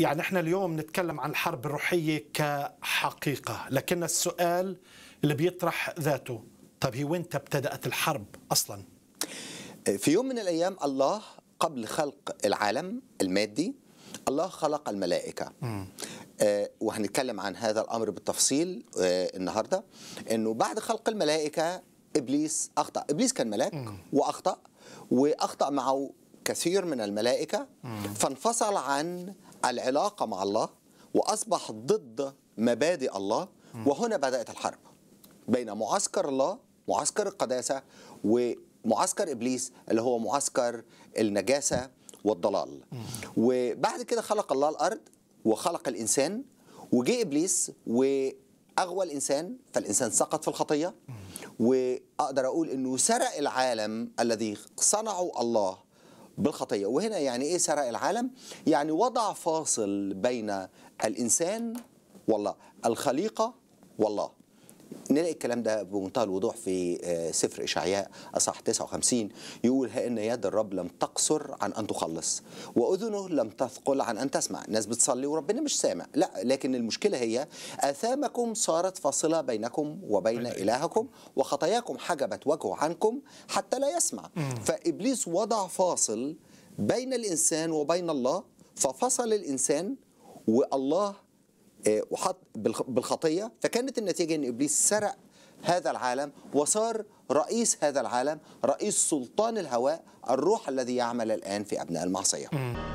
يعني احنا اليوم نتكلم عن الحرب الروحية كحقيقة لكن السؤال اللي بيطرح ذاته طب هي وين تبتدأت الحرب أصلا؟ في يوم من الأيام الله قبل خلق العالم المادي الله خلق الملائكة آه، وهنتكلم عن هذا الأمر بالتفصيل آه، النهاردة أنه بعد خلق الملائكة إبليس أخطأ إبليس كان ملاك م. وأخطأ وأخطأ معه كثير من الملائكة م. فانفصل عن العلاقة مع الله وأصبح ضد مبادئ الله وهنا بدأت الحرب بين معسكر الله معسكر القداسة ومعسكر إبليس اللي هو معسكر النجاسة والضلال وبعد كده خلق الله الأرض وخلق الإنسان وجه إبليس وأغوى الإنسان فالإنسان سقط في الخطية وأقدر أقول أنه سرق العالم الذي صنعه الله بالخطية وهنا يعني إيه سرق العالم؟ يعني وضع فاصل بين الإنسان والله الخليقة والله نلاقي الكلام ده بمنتهى الوضوح في آه، سفر إشعياء أصح 59 يقول ها أن يد الرب لم تقصر عن أن تخلص وأذنه لم تثقل عن أن تسمع الناس بتصلي وربنا مش سامع لا لكن المشكلة هي آثامكم صارت فاصلة بينكم وبين إلهكم وخطاياكم حجبت وجهه عنكم حتى لا يسمع فإبليس وضع فاصل بين الإنسان وبين الله ففصل الإنسان والله آه، وحط بالخطيه فكانت النتيجه ان ابليس سرق هذا العالم وصار رئيس هذا العالم رئيس سلطان الهواء الروح الذي يعمل الان في ابناء المعصيه